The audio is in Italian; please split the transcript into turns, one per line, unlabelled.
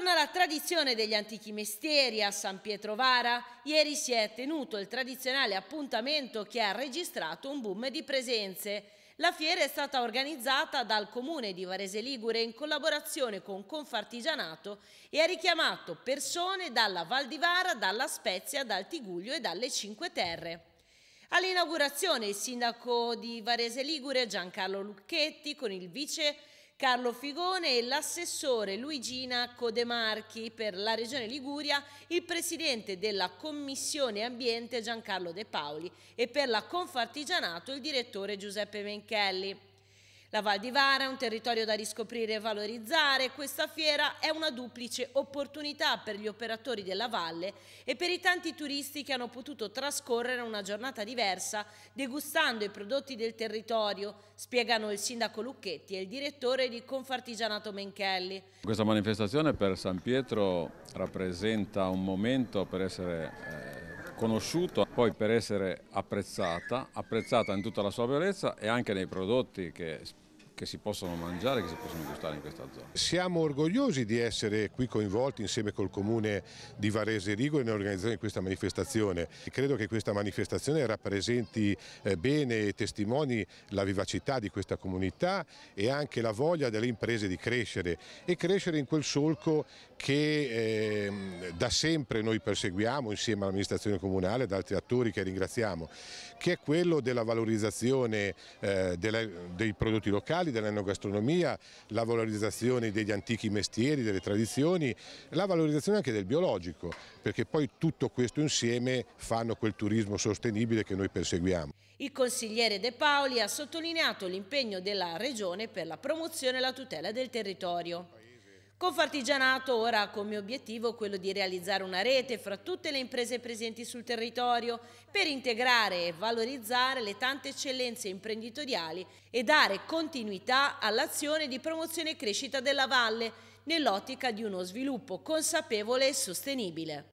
Torna la tradizione degli antichi mestieri a San Pietro Vara. Ieri si è tenuto il tradizionale appuntamento che ha registrato un boom di presenze. La fiera è stata organizzata dal comune di Varese Ligure in collaborazione con Confartigianato e ha richiamato persone dalla Val di Vara, dalla Spezia, dal Tiguglio e dalle Cinque Terre. All'inaugurazione il sindaco di Varese Ligure Giancarlo Lucchetti con il vice Carlo Figone e l'assessore Luigina Codemarchi per la Regione Liguria, il presidente della Commissione Ambiente Giancarlo De Paoli e per la Confartigianato il direttore Giuseppe Menchelli. La Val di Vara è un territorio da riscoprire e valorizzare questa fiera è una duplice opportunità per gli operatori della valle e per i tanti turisti che hanno potuto trascorrere una giornata diversa degustando i prodotti del territorio, spiegano il sindaco Lucchetti e il direttore di Confartigianato Menchelli.
Questa manifestazione per San Pietro rappresenta un momento per essere... Eh, conosciuto, poi per essere apprezzata, apprezzata in tutta la sua bellezza e anche nei prodotti che che si possono mangiare, che si possono gustare in questa zona.
Siamo orgogliosi di essere qui coinvolti insieme col comune di Varese Rigo nell'organizzazione di questa manifestazione. Credo che questa manifestazione rappresenti eh, bene e testimoni la vivacità di questa comunità e anche la voglia delle imprese di crescere e crescere in quel solco che eh, da sempre noi perseguiamo insieme all'amministrazione comunale e ad altri attori che ringraziamo, che è quello della valorizzazione eh, delle, dei prodotti locali culturali, dell'enogastronomia, la valorizzazione degli antichi mestieri, delle tradizioni, la valorizzazione anche del biologico, perché poi tutto questo insieme fanno quel turismo sostenibile che noi perseguiamo.
Il consigliere De Paoli ha sottolineato l'impegno della Regione per la promozione e la tutela del territorio. Confartigianato ora ha come obiettivo quello di realizzare una rete fra tutte le imprese presenti sul territorio per integrare e valorizzare le tante eccellenze imprenditoriali e dare continuità all'azione di promozione e crescita della valle nell'ottica di uno sviluppo consapevole e sostenibile.